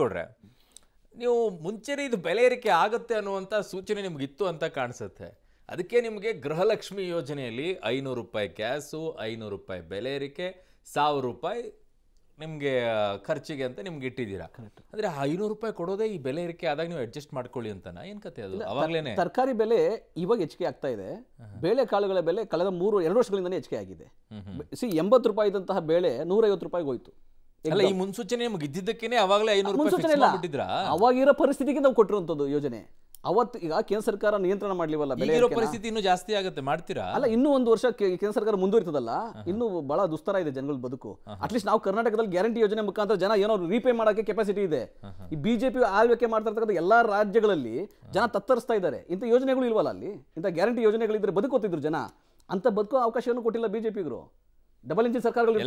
ಗೌಡ್ರೆ ನೀವು ಮುಂಚೆನೇ ಇದು ಬೆಲೆ ಏರಿಕೆ ಆಗುತ್ತೆ ಅನ್ನುವಂಥ ಸೂಚನೆ ನಿಮಗಿತ್ತು ಅಂತ ಕಾಣಿಸುತ್ತೆ ಅದಕ್ಕೆ ನಿಮಗೆ ಗೃಹಲಕ್ಷ್ಮಿ ಯೋಜನೆಯಲ್ಲಿ ಐನೂರು ರೂಪಾಯಿ ಗ್ಯಾಸು ಐನೂರು ರೂಪಾಯಿ ಬೆಲೆ ಏರಿಕೆ ಸಾವಿರ ರೂಪಾಯಿ ನಿಮಗೆ ಖರ್ಚಿಗೆ ಅಂತ ನಿಮ್ಗೆ ಇಟ್ಟಿದ್ದೀರಾ ಅಂದರೆ ಐನೂರು ರೂಪಾಯಿ ಕೊಡೋದೇ ಈ ಬೆಲೆ ಏರಿಕೆ ಆದಾಗ ನೀವು ಅಡ್ಜಸ್ಟ್ ಮಾಡ್ಕೊಳ್ಳಿ ಅಂತ ಏನು ಕತೆ ಅದು ಅವಾಗಲೇ ತರಕಾರಿ ಬೆಲೆ ಇವಾಗ ಹೆಚ್ಚಿಗೆ ಆಗ್ತಾ ಇದೆ ಕಾಳುಗಳ ಬೆಲೆ ಕಳೆದ ಮೂರು ಎರಡು ವರ್ಷಗಳಿಂದಲೇ ಹೆಚ್ಚಿಗೆ ಆಗಿದೆ ಸಿ ಎಂಬತ್ತು ರೂಪಾಯಿ ಇದ್ದಂತಹ ಬೇಳೆ ನೂರೈವತ್ತು ರೂಪಾಯಿಗೆ ಹೋಯ್ತು ಅಲ್ಲ ಈ ಮುನ್ಸೂಚನೆ ನಿಮ್ಗೆ ಇದ್ದಿದ್ದಕ್ಕೇನೆ ಅವಾಗಲೇ ಐನೂರು ಮುನ್ಸೂಚನೆ ಇಲ್ಲ ಅವಾಗಿರೋ ಪರಿಸ್ಥಿತಿಗೆ ನಾವು ಕೊಟ್ಟಿರುವಂಥದ್ದು ಯೋಜನೆ ಅವತ್ತು ಈಗ ಕೇಂದ್ರ ಸರ್ಕಾರ ನಿಯಂತ್ರಣ ಮಾಡ್ಲಿವಲ್ಲ ಬೆಲೆ ಇರೋ ಪರಿಸ್ಥಿತಿ ಇನ್ನೂ ಜಾಸ್ತಿ ಆಗುತ್ತೆ ಮಾಡ್ತೀರಾ ಅಲ್ಲ ಇನ್ನೂ ಒಂದು ವರ್ಷ ಕೇಂದ್ರ ಸರ್ಕಾರ ಮುಂದುವರಿತದಲ್ಲ ಇನ್ನೂ ಬಹಳ ದುಸ್ತರ ಇದೆ ಜನಗಳ ಬದುಕು ಅಟ್ಲೀಸ್ಟ್ ನಾವು ಕರ್ನಾಟಕದಲ್ಲಿ ಗ್ಯಾರಂಟಿ ಯೋಜನೆ ಮುಖಾಂತರ ಜನ ಏನೋ ರೀಪೇ ಮಾಡೋಕೆ ಕೆಪಾಸಿಟಿ ಇದೆ ಈ ಬಿಜೆಪಿ ಆಳ್ವಿಕೆ ಮಾಡ್ತಾ ಎಲ್ಲಾ ರಾಜ್ಯಗಳಲ್ಲಿ ಜನ ತತ್ತರಿಸ್ತಾ ಇದ್ದಾರೆ ಇಂಥ ಯೋಜನೆಗಳು ಇಲ್ವಲ್ಲ ಅಲ್ಲಿ ಇಂಥ ಗ್ಯಾರಂಟಿ ಯೋಜನೆಗಳಿದ್ರೆ ಬದುಕೋತಿದ್ರು ಜನ ಅಂತ ಬದುಕೋ ಅವಕಾಶವನ್ನು ಕೊಟ್ಟಿಲ್ಲ ಬಿಜೆಪಿಗರು ಡಬಲ್ ಇಂಜಿನ್ ಸರ್ಕಾರಗಳು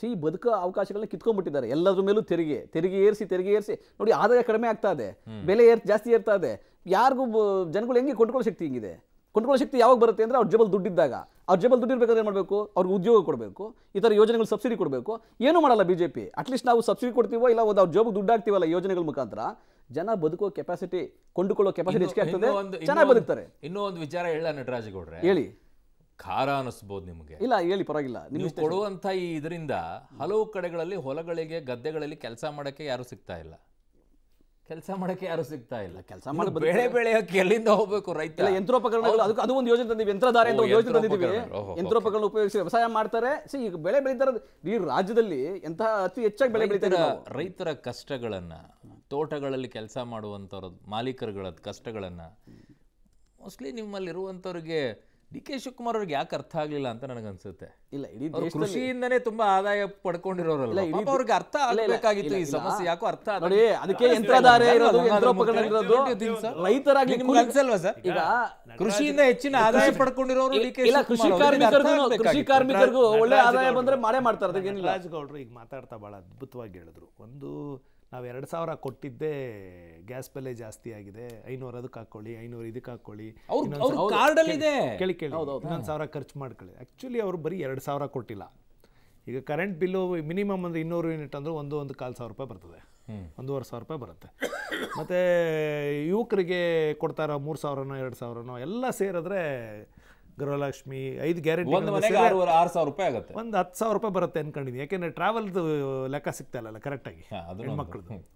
ಸಿ ಬದುಕ ಅವಕಾಶಗಳನ್ನ ಕಿತ್ಕೊಂಡ್ಬಿಟ್ಟಿದ್ದಾರೆ ಎಲ್ಲದ್ರ ಮೇಲೂ ತೆರಿಗೆ ತೆರಿಗೆ ಏರಿಸಿ ತೆರಿಗೆ ಏರಿಸಿ ನೋಡಿ ಆದಾಯ ಕಡಿಮೆ ಆಗ್ತಾ ಇದೆ ಬೆಲೆ ಏರ್ ಜಾಸ್ತಿ ಏರ್ತಾ ಇದೆ ಯಾರಿಗೂ ಜನಗಳು ಹೆಂಗೆ ಕೊಂಡ್ಕೊಳ್ಳೋ ಶಕ್ತಿ ಹಿಂಗಿದೆ ಕೊಂಡ್ಕೊಳ್ಳೋ ಶಕ್ತಿ ಯಾವಾಗ ಬರುತ್ತೆ ಅಂದ್ರೆ ಅವ್ರ ಜಬಲ್ ದುಡ್ಡಿದ್ದಾಗ ಅವ್ರ ಜಬಲ್ ದುಡ್ಡಿರ್ಬೇಕಾದ್ರೆ ಏನು ಮಾಡಬೇಕು ಅವ್ರಿಗೆ ಉದ್ಯೋಗ ಕೊಡಬೇಕು ಈ ಥರ ಯೋಜನೆಗಳು ಸಬ್ಸಿಡಿ ಕೊಡಬೇಕು ಏನೂ ಮಾಡಲ್ಲ ಬಿಜೆಪಿ ಜೆ ಪಿ ಅಟ್ಲೀಸ್ಟ್ ನಾವು ಸಬ್ಸಿಡಿ ಕೊಡ್ತೀವೋ ಇಲ್ಲ ಒಂದು ಅವ್ರ ಜೋಬ್ ದುಡ್ಡು ಹಾಕ್ತೀವಲ್ಲ ಯೋಜನೆಗಳ ಮುಖಾಂತರ ಜನ ಬದುಕೋ ಕೆಪಾಸಿಟಿ ಕೊಂಡುಕೊಳ್ಳೋ ಕೆಪಾಸಿಟಿ ಹೆಚ್ಚಿಗೆ ಆಗ್ತದೆ ಚೆನ್ನಾಗಿ ಬದುಕ್ತಾರೆ ವಿಚಾರ ಹೇಳ ನಟರಾಜ್ ಗೌಡ್ರೆ ಹೇಳಿ ಖಾರ ಅನಿಸ್ಬೋದು ನಿಮಗೆ ಇಲ್ಲ ಹೇಳಿ ಪರವಾಗಿಲ್ಲ ನೀವು ಕೊಡುವಂಥ ಈ ಇದರಿಂದ ಹಲವು ಕಡೆಗಳಲ್ಲಿ ಹೊಲಗಳಿಗೆ ಗದ್ದೆಗಳಲ್ಲಿ ಕೆಲಸ ಮಾಡಕ್ಕೆ ಯಾರು ಸಿಗ್ತಾ ಇಲ್ಲ ಕೆಲಸ ಮಾಡಕ್ಕೆ ಯಾರು ಸಿಗ್ತಾ ಇಲ್ಲ ಕೆಲಸ ಮಾಡಿ ಬೆಳೆ ಬೆಳೆಯೋಕೆ ಎಲ್ಲಿಂದ ಹೋಗಬೇಕು ರೈತ ಯಂತ್ರೋಪಕರಣಗಳು ಅದು ಒಂದು ಯೋಜನೆ ತಂದಿವಿ ಯಂತ್ರಧಾರೆ ಅಂತ ಯೋಜನೆ ತಂದಿದ್ದೀವಿ ಯಂತ್ರೋಪಕರಣ ಉಪಯೋಗಿಸಿ ವ್ಯವಸಾಯ ಮಾಡ್ತಾರೆ ಸಿ ಈಗ ಬೆಳೆ ಬೆಳೀತಾರೆ ಈ ರಾಜ್ಯದಲ್ಲಿ ಎಂತಹ ಅತಿ ಹೆಚ್ಚಾಗಿ ಬೆಳೆ ಬೆಳೀತಾರೆ ರೈತರ ಕಷ್ಟಗಳನ್ನ ತೋಟಗಳಲ್ಲಿ ಕೆಲಸ ಮಾಡುವಂಥವ್ರದ್ದು ಮಾಲೀಕರುಗಳ ಕಷ್ಟಗಳನ್ನ ಮೋಸ್ಟ್ಲಿ ನಿಮ್ಮಲ್ಲಿರುವಂತವ್ರಿಗೆ ಡಿ ಕೆ ಶಿವಕುಮಾರ್ ಅವ್ರಿಗೆ ಯಾಕೆ ಅರ್ಥ ಆಗಲಿಲ್ಲ ಅಂತ ಅನ್ಸುತ್ತೆ ಇಲ್ಲ ಇಡೀ ಕೃಷಿಯಿಂದನೇ ತುಂಬಾ ಆದಾಯ ಪಡ್ಕೊಂಡಿರೋರಲ್ಲ ಅವ್ರಿಗೆ ಅರ್ಥ ಆಗಬೇಕಾಗಿತ್ತು ಈ ಸಮಸ್ಯೆ ಯಾಕೋ ಅರ್ಥ ನೋಡಿ ಅದಕ್ಕೆ ಯಂತ್ರಧಾರೆ ಇರೋದು ಯಂತ್ರೋಪಕರಣ ಇರೋದು ರೈತರಾಗಿ ಸರ್ ಈಗ ಕೃಷಿಯಿಂದ ಹೆಚ್ಚಿನ ಆದಾಯ ಪಡ್ಕೊಂಡಿರೋರು ಇಲ್ಲ ಕೃಷಿ ಕಾರ್ಮಿಕರಿಗೂ ಕೃಷಿ ಕಾರ್ಮಿಕರಿಗೂ ಒಳ್ಳೆ ಆದಾಯ ಬಂದ್ರೆ ಮಾಡೇ ಮಾಡ್ತಾರೆ ಈಗ ಮಾತಾಡ್ತಾ ಬಹಳ ಅದ್ಭುತವಾಗಿ ಹೇಳಿದ್ರು ಒಂದು ನಾವು ಎರಡು ಸಾವಿರ ಕೊಟ್ಟಿದ್ದೇ ಗ್ಯಾಸ್ ಬೆಲೆ ಜಾಸ್ತಿ ಆಗಿದೆ ಐನೂರು ಅದಕ್ಕೆ ಹಾಕೊಳ್ಳಿ ಐನೂರು ಇದಕ್ಕೆ ಹಾಕೊಳ್ಳಿ ಕೇಳಿ ಕೇಳಿ ಇನ್ನೊಂದು ಸಾವಿರ ಖರ್ಚು ಮಾಡ್ಕೊಳ್ಳಿ ಆ್ಯಕ್ಚುಲಿ ಅವರು ಬರೀ ಎರಡು ಸಾವಿರ ಕೊಟ್ಟಿಲ್ಲ ಈಗ ಕರೆಂಟ್ ಬಿಲ್ಲು ಮಿನಿಮಮ್ ಅಂದರೆ ಇನ್ನೂರು ಯೂನಿಟ್ ಅಂದರೆ ಒಂದು ಒಂದು ಕಾಲು ಸಾವಿರ ರೂಪಾಯಿ ಬರ್ತದೆ ಒಂದೂವರೆ ಸಾವಿರ ರೂಪಾಯಿ ಬರುತ್ತೆ ಮತ್ತು ಯುವಕರಿಗೆ ಕೊಡ್ತಾರೋ ಮೂರು ಸಾವಿರನೋ ಎರಡು ಸಾವಿರನೋ ಎಲ್ಲ ಸೇರಿದ್ರೆ ಗೃಹಲಕ್ಷ್ಮಿ ಐದು ಗ್ಯಾರಂಟಿ ಆರು ಸಾವಿರ ರೂಪಾಯಿ ಆಗುತ್ತೆ ಒಂದು ಹತ್ತು ಸಾವಿರ ರೂಪಾಯಿ ಬರುತ್ತೆ ಅನ್ಕೊಂಡಿದ್ದೀನಿ ಯಾಕೆಂದ್ರೆ ಟ್ರಾವೆಲ್ ಲೆಕ್ಕ ಸಿಗ್ತಾ ಇಲ್ಲ ಕರೆಕ್ಟಾಗಿ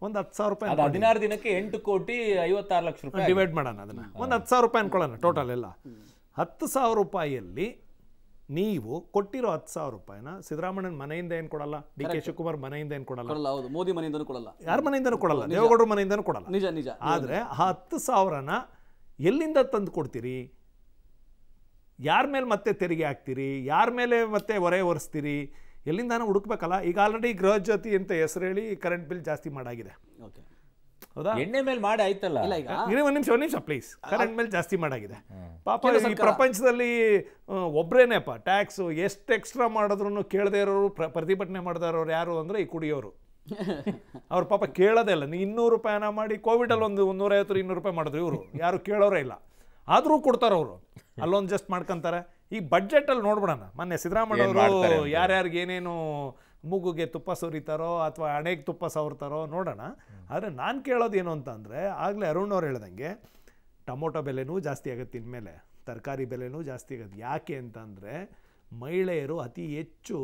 ಒಂದು ಹತ್ತು ಸಾವಿರ ರೂಪಾಯಿ ಹದಿನಾರು ದಿನಕ್ಕೆ ಎಂಟು ಕೋಟಿ ಐವತ್ತಾರು ಲಕ್ಷ ರೂಪಾಯಿ ಡಿವೈಡ್ ಮಾಡೋಣ ಅದನ್ನ ಒಂದು ಹತ್ತು ಸಾವಿರ ರೂಪಾಯಿ ಅನ್ಕೊಳ್ಳೋಣ ಟೋಟಲ್ ಎಲ್ಲ ಹತ್ತು ಸಾವಿರ ರೂಪಾಯಿಯಲ್ಲಿ ನೀವು ಕೊಟ್ಟಿರೋ ಹತ್ತು ಸಾವಿರ ರೂಪಾಯಿನ ಸಿದ್ದರಾಮಣ್ಣನ ಮನೆಯಿಂದ ಏನು ಕೊಡಲ್ಲ ಡಿ ಕೆ ಶಿವಕುಮಾರ್ ಮನೆಯಿಂದ ಏನು ಕೊಡಲ್ಲ ಹೌದು ಮೋದಿ ಮನೆಯಿಂದನೂ ಕೊಡಲ್ಲ ಯಾರ ಮನೆಯಿಂದನೂ ಕೊಡಲ್ಲ ದೇವೇಗೌಡರ ಮನೆಯಿಂದನೂ ಕೊಡಲ್ಲ ನಿಜ ನಿಜ ಆದರೆ ಆ ಹತ್ತು ಸಾವಿರನ ಎಲ್ಲಿಂದ ತಂದು ಕೊಡ್ತೀರಿ ಯಾರ ಮೇಲೆ ಮತ್ತೆ ತೆರಿಗೆ ಹಾಕ್ತೀರಿ ಯಾರ ಮೇಲೆ ಮತ್ತೆ ಹೊರೆ ಒರೆಸ್ತೀರಿ ಎಲ್ಲಿಂದಾನು ಹುಡುಕ್ಬೇಕಲ್ಲ ಈಗ ಆಲ್ರೆಡಿ ಗೃಹ ಜ್ಯೋತಿ ಅಂತ ಹೆಸರು ಹೇಳಿ ಕರೆಂಟ್ ಬಿಲ್ ಜಾಸ್ತಿ ಮಾಡಾಗಿದೆ ಹೌದಾ ಎಣ್ಣೆ ಮೇಲೆ ಮಾಡಿ ಆಯ್ತಲ್ಲ ಇಲ್ಲ ಈಗ ನಿಮಿಷ ಒಂದು ನಿಮಿಷ ಪ್ಲೀಸ್ ಕರೆಂಟ್ ಮೇಲೆ ಜಾಸ್ತಿ ಮಾಡಾಗಿದೆ ಪಾಪ ಈ ಪ್ರಪಂಚದಲ್ಲಿ ಒಬ್ರೇನೇಪ್ಪ ಟ್ಯಾಕ್ಸು ಎಷ್ಟು ಎಕ್ಸ್ಟ್ರಾ ಮಾಡಿದ್ರು ಕೇಳದೇ ಇರೋರು ಪ್ರತಿಭಟನೆ ಮಾಡದೇ ಯಾರು ಅಂದ್ರೆ ಈ ಕುಡಿಯೋರು ಅವ್ರ ಪಾಪ ಕೇಳೋದೇ ಇಲ್ಲ ನೀ ಇನ್ನೂರು ರೂಪಾಯಿನ ಮಾಡಿ ಕೋವಿಡಲ್ಲಿ ಒಂದು ನೂರೈವತ್ತು ಇನ್ನೂರು ರೂಪಾಯಿ ಮಾಡಿದ್ರು ಇವರು ಯಾರು ಕೇಳೋರೇ ಇಲ್ಲ ಆದರೂ ಕೊಡ್ತಾರೆ ಅವರು ಅಲ್ಲೊಂದು ಜಸ್ಟ್ ಮಾಡ್ಕೊಂತಾರೆ ಈ ಬಡ್ಜೆಟಲ್ಲಿ ನೋಡ್ಬಿಡೋಣ ಮೊನ್ನೆ ಸಿದ್ದರಾಮಯ್ಯ ಅವರು ಯಾರ್ಯಾರಿಗೆ ಏನೇನು ಮೂಗುಗೆ ತುಪ್ಪ ಸುರಿತಾರೋ ಅಥವಾ ಹಣೆಗೆ ತುಪ್ಪ ಸವರ್ತಾರೋ ನೋಡೋಣ ಆದರೆ ನಾನು ಕೇಳೋದೇನು ಅಂತಂದರೆ ಆಗಲೇ ಅರುಣ್ ಅವ್ರು ಹೇಳ್ದಂಗೆ ಟೊಮೊಟೊ ಬೆಲೆನೂ ಜಾಸ್ತಿ ಆಗುತ್ತೆ ಇನ್ಮೇಲೆ ತರಕಾರಿ ಬೆಲೆನೂ ಜಾಸ್ತಿ ಆಗುತ್ತೆ ಯಾಕೆ ಅಂತಂದರೆ ಮಹಿಳೆಯರು ಅತಿ ಹೆಚ್ಚು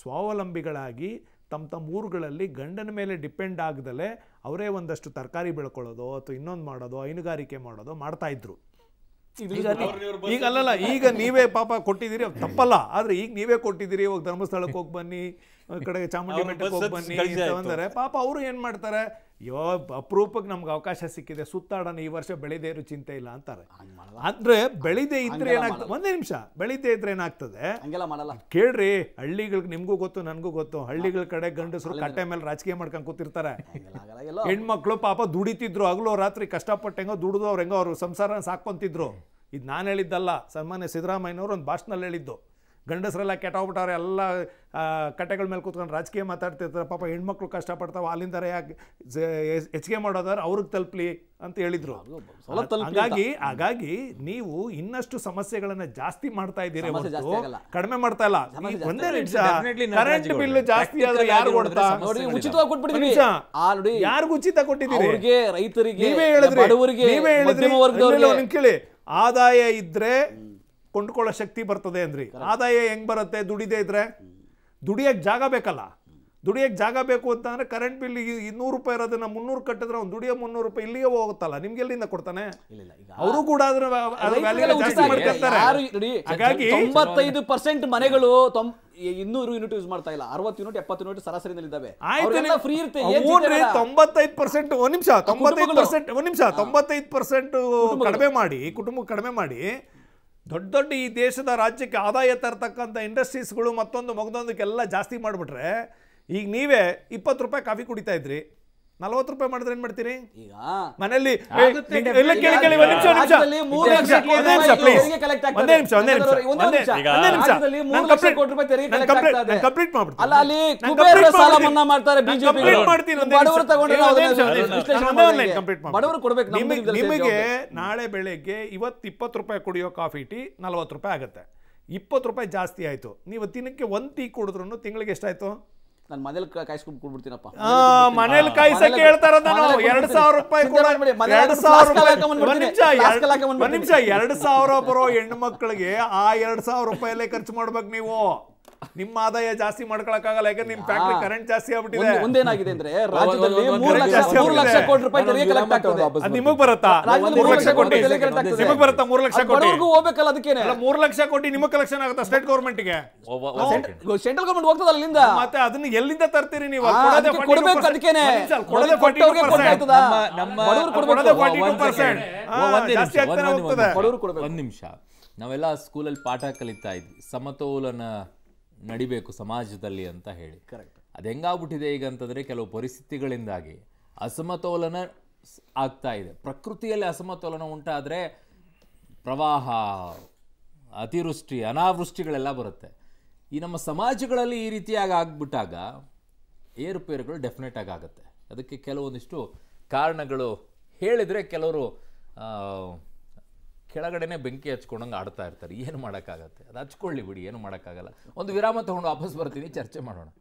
ಸ್ವಾವಲಂಬಿಗಳಾಗಿ ತಮ್ಮ ತಮ್ಮ ಊರುಗಳಲ್ಲಿ ಗಂಡನ ಮೇಲೆ ಡಿಪೆಂಡ್ ಆಗದಲ್ಲೇ ಅವರೇ ಒಂದಷ್ಟು ತರಕಾರಿ ಬೆಳ್ಕೊಳ್ಳೋದು ಅಥವಾ ಇನ್ನೊಂದು ಮಾಡೋದು ಹೈನುಗಾರಿಕೆ ಮಾಡೋದು ಮಾಡ್ತಾಯಿದ್ರು ಈಗ ಅಲ್ಲಲ್ಲ ಈಗ ನೀವೇ ಪಾಪ ಕೊಟ್ಟಿದ್ದೀರಿ ತಪ್ಪಲ್ಲ ಆದ್ರೆ ಈಗ ನೀವೇ ಕೊಟ್ಟಿದ್ದೀರಿ ಇವಾಗ ಧರ್ಮಸ್ಥಳಕ್ಕೆ ಹೋಗಿ ಬನ್ನಿ ಕಡೆಗೆ ಚಾಮುಂಡಿ ಬೆಟ್ಟಕ್ಕೆ ಹೋಗಿ ಬನ್ನಿ ಅಂದರೆ ಪಾಪ ಅವರು ಏನು ಮಾಡ್ತಾರೆ ಅಯ್ಯೋ ಅಪರೂಪಕ್ಕೆ ನಮ್ಗೆ ಅವಕಾಶ ಸಿಕ್ಕಿದೆ ಸುತ್ತಾಡೋಣ ಈ ವರ್ಷ ಬೆಳೆದೇ ಇರೋ ಚಿಂತೆ ಇಲ್ಲ ಅಂತಾರೆ ಅಂದರೆ ಬೆಳಿದೆ ಇದ್ರೆ ಏನಾಗ್ತದೆ ಒಂದೇ ನಿಮಿಷ ಬೆಳಿದೆ ಇದ್ರೆ ಏನಾಗ್ತದೆ ಕೇಳ್ರಿ ಹಳ್ಳಿಗಳಿಗೆ ನಿಮಗೂ ಗೊತ್ತು ನನಗೂ ಗೊತ್ತು ಹಳ್ಳಿಗಳ ಕಡೆ ಗಂಡಸರು ಕಟ್ಟೆ ಮೇಲೆ ರಾಜಕೀಯ ಮಾಡ್ಕೊಂಡು ಕೂತಿರ್ತಾರೆ ಹೆಣ್ಮಕ್ಳು ಪಾಪ ದುಡಿತಿದ್ರು ಹಗಲು ರಾತ್ರಿ ಕಷ್ಟಪಟ್ಟು ಹೆಂಗೋ ದುಡಿದು ಅವ್ರು ಹೆಂಗೋ ಅವರು ಸಂಸಾರ ಸಾಕೊಂತಿದ್ರು ಇದು ನಾನು ಹೇಳಿದ್ದಲ್ಲ ಸನ್ಮಾನ್ಯ ಸಿದ್ದರಾಮಯ್ಯನವರು ಒಂದು ಭಾಷಣದಲ್ಲಿ ಹೇಳಿದ್ದು ಗಂಡಸರೆಲ್ಲ ಕೆಟ್ಟೋಗ್ಬಿಟ್ಟವ್ರೆ ಎಲ್ಲ ಕಟ್ಟೆಗಳ ಮೇಲೆ ಕೂತ್ಕೊಂಡು ರಾಜಕೀಯ ಮಾತಾಡ್ತಿರ್ತಾರೆ ಪಾಪ ಹೆಣ್ಮಕ್ಳು ಕಷ್ಟಪಡ್ತಾವೆ ಅಲ್ಲಿಂದ ಯಾಕೆ ಹೆಚ್ಚಿಗೆ ಮಾಡೋದಾದ್ರೆ ಅವ್ರಿಗೆ ತಲುಪಲಿ ಅಂತ ಹೇಳಿದರು ಹಾಗಾಗಿ ಹಾಗಾಗಿ ನೀವು ಇನ್ನಷ್ಟು ಸಮಸ್ಯೆಗಳನ್ನು ಜಾಸ್ತಿ ಮಾಡ್ತಾ ಇದ್ದೀರಿ ಕಡಿಮೆ ಮಾಡ್ತಾ ಇಲ್ಲ ಒಂದೇ ನಿಮಿಷ ಕರೆಂಟ್ ಬಿಲ್ ಜಾಸ್ತಿ ಆದ್ರೆ ಯಾರು ಯಾರಿಗೂ ಉಚಿತ ಕೊಟ್ಟಿದ್ದೀರಿ ಅವರಿಗೆ ರೈತರಿಗೆ ಕೇಳಿ ಆದಾಯ ಇದ್ರೆ ಕೊಂಡ್ಕೊಳ್ಳೋ ಶಕ್ತಿ ಬರ್ತದೆ ಅಂದ್ರಿ ಆದಾಯ ಹೆಂಗೆ ಬರುತ್ತೆ ದುಡಿದೇ ಇದ್ರೆ ದುಡಿಯಕ್ಕೆ ಜಾಗ ಬೇಕಲ್ಲ ದುಡಿಯಕ್ಕೆ ಜಾಗ ಬೇಕು ಅಂತ ಅಂದ್ರೆ ಕರೆಂಟ್ ಬಿಲ್ ಇನ್ನೂರು ರೂಪಾಯಿ ಇರೋದನ್ನ ಮುನ್ನೂರು ಕಟ್ಟಿದ್ರೆ ಅವ್ನು ದುಡಿಯೋ ಮುನ್ನೂರು ರೂಪಾಯಿ ಇಲ್ಲಿಗೆ ಹೋಗುತ್ತಲ್ಲ ನಿಮ್ಗೆ ಎಲ್ಲಿಂದ ಕೊಡ್ತಾನೆ ಅವರು ಕೂಡ ಹಾಗಾಗಿ ತೊಂಬತ್ತೈದು ಪರ್ಸೆಂಟ್ ಮನೆಗಳು ಇನ್ನೂರು ಯೂನಿಟ್ ಯೂಸ್ ಮಾಡ್ತಾ ಇಲ್ಲ ಅರವತ್ತು ಯೂನಿಟ್ ಎಪ್ಪತ್ತು ಯೂನಿಟ್ ಸರಾಸರಿನಲ್ಲಿ ಇದ್ದಾವೆ ಫ್ರೀ ಇರುತ್ತೆ ಪರ್ಸೆಂಟ್ ಒಂದು ನಿಮಿಷ ತೊಂಬತ್ತೈದು ಪರ್ಸೆಂಟ್ ಒಂದು ನಿಮಿಷ ತೊಂಬತ್ತೈದು ಪರ್ಸೆಂಟ್ ಕಡಿಮೆ ಮಾಡಿ ಕುಟುಂಬಕ್ಕೆ ಕಡಿಮೆ ಮಾಡಿ ದೊಡ್ಡ ದೊಡ್ಡ ಈ ದೇಶದ ರಾಜ್ಯಕ್ಕೆ ಆದಾಯ ತರತಕ್ಕಂಥ ಇಂಡಸ್ಟ್ರೀಸ್ಗಳು ಮತ್ತೊಂದು ಮಗದೊಂದಕ್ಕೆಲ್ಲ ಜಾಸ್ತಿ ಮಾಡಿಬಿಟ್ರೆ ಈಗ ನೀವೇ ಇಪ್ಪತ್ತು ರೂಪಾಯಿ ಕಾಫಿ ಕುಡಿತಾ ಇದ್ರಿ ನಲವತ್ತು ರೂಪಾಯಿ ಮಾಡಿದ್ರೆ ಏನ್ ಮಾಡ್ತೀರಿ ಈಗ ಮನೆಯಲ್ಲಿ ಕಂಪ್ಲೀಟ್ ಮಾಡ್ಬಿಡ್ತಾರೆ ನಿಮಗೆ ನಾಳೆ ಬೆಳಿಗ್ಗೆ ಇವತ್ತು ಇಪ್ಪತ್ತು ರೂಪಾಯಿ ಕುಡಿಯೋ ಕಾಫಿ ಟೀ ನಲ್ವತ್ತು ರೂಪಾಯಿ ಆಗುತ್ತೆ ಇಪ್ಪತ್ತು ರೂಪಾಯಿ ಜಾಸ್ತಿ ಆಯಿತು ನೀವು ದಿನಕ್ಕೆ ಒಂದು ಟೀ ಕುಡಿದ್ರು ತಿಂಗಳಿಗೆ ಎಷ್ಟಾಯಿತು ನನ್ನ ಮನೇಲಿ ಕಾಯಿಸ್ಕೊಂಡು ಕೊಡ್ಬಿಡ್ತೀನಪ್ಪ ಮನೇಲಿ ಕಾಯಿಸಕ್ಕೆ ಹೇಳ್ತಾರ ಎರಡ್ ಸಾವಿರ ರೂಪಾಯಿ ಎರಡ್ ಸಾವಿರ ನಿಮಿಷ ಎರಡ್ ಸಾವಿರ ಬರೋ ಹೆಣ್ಣು ಮಕ್ಕಳಿಗೆ ಆ ಎರಡ್ ಸಾವಿರ ರೂಪಾಯಲ್ಲೇ ಖರ್ಚು ಮಾಡ್ಬೇಕು ನೀವು ನಿಮ್ಮ ಆದಾಯ ಜಾಸ್ತಿ ಮಾಡ್ಕೊಳಕ್ಕಾಗಲ್ಲ ಯಾಕಂದ್ರೆ ನಿಮ್ ಫ್ಯಾಕ್ಟ್ರಿ ಕರೆಂಟ್ ಜಾಸ್ತಿ ಆಗ್ಬಿಟ್ಟಿದೆ ಒಂದೇನಾಗಿದೆ ಅಂದ್ರೆ ರಾಜ್ಯದಲ್ಲಿ ಮೂರು ಲಕ್ಷ ಕೋಟಿ ರೂಪಾಯಿ ತೆರಿಗೆ ಕಲೆಕ್ಟ್ ಆಗ್ತದೆ ನಿಮಗ್ ಬರುತ್ತಾ ಮೂರ್ ಲಕ್ಷ ಕೋಟಿ ನಿಮಗ್ ಬರುತ್ತಾ ಮೂರು ಲಕ್ಷ ಕೋಟಿ ಹೋಗ್ಬೇಕಲ್ಲ ಅದಕ್ಕೇನೆ ಮೂರ್ ಲಕ್ಷ ಕೋಟಿ ನಿಮಗ್ ಕಲೆಕ್ಷನ್ ಆಗುತ್ತಾ ಸ್ಟೇಟ್ ಗೌರ್ಮೆಂಟ್ ಗೆ ಸೆಂಟ್ರಲ್ ಗೌರ್ಮೆಂಟ್ ಹೋಗ್ತದ ಅಲ್ಲಿಂದ ಮತ್ತೆ ಅದನ್ನ ಎಲ್ಲಿಂದ ತರ್ತೀರಿ ನೀವು ಕೊಡಬೇಕು ಅದಕ್ಕೇನೆ ಕೊಡದೆ ನಮ್ಮ ಫಾರ್ಟಿ ಟೂ ಪರ್ಸೆಂಟ್ ಜಾಸ್ತಿ ಆಗ್ತಾನೆ ಒಂದ್ ನಿಮಿಷ ನಾವೆಲ್ಲ ಸ್ಕೂಲಲ್ಲಿ ಪಾಠ ಕಲಿತಾ ಇದ್ವಿ ಸಮತೋಲನ ನಡಿಬೇಕು ಸಮಾಜದಲ್ಲಿ ಅಂತ ಹೇಳಿ ಕರೆಕ್ಟ್ ಅದು ಹೆಂಗಾಗ್ಬಿಟ್ಟಿದೆ ಈಗ ಅಂತಂದರೆ ಕೆಲವು ಪರಿಸ್ಥಿತಿಗಳಿಂದಾಗಿ ಅಸಮತೋಲನ ಆಗ್ತಾ ಇದೆ ಪ್ರಕೃತಿಯಲ್ಲಿ ಅಸಮತೋಲನ ಉಂಟಾದರೆ ಪ್ರವಾಹ ಅತಿವೃಷ್ಟಿ ಅನಾವೃಷ್ಟಿಗಳೆಲ್ಲ ಬರುತ್ತೆ ಈ ನಮ್ಮ ಸಮಾಜಗಳಲ್ಲಿ ಈ ರೀತಿಯಾಗಿ ಆಗ್ಬಿಟ್ಟಾಗ ಏರುಪೇರುಗಳು ಡೆಫಿನೆಟ್ ಆಗುತ್ತೆ ಅದಕ್ಕೆ ಕೆಲವೊಂದಿಷ್ಟು ಕಾರಣಗಳು ಹೇಳಿದರೆ ಕೆಲವರು ಕೆಳಗಡೆನೆ ಬೆಂಕಿ ಹಚ್ಕೊಂಡಂಗೆ ಆಡ್ತಾ ಇರ್ತಾರೆ ಏನು ಮಾಡೋಕ್ಕಾಗತ್ತೆ ಅದು ಹಚ್ಕೊಳ್ಳಿ ಬಿಡಿ ಏನು ಮಾಡೋಕ್ಕಾಗಲ್ಲ ಒಂದು ವಿರಾಮ ತೊಗೊಂಡು ವಾಪಸ್ ಬರ್ತೀನಿ ಚರ್ಚೆ ಮಾಡೋಣ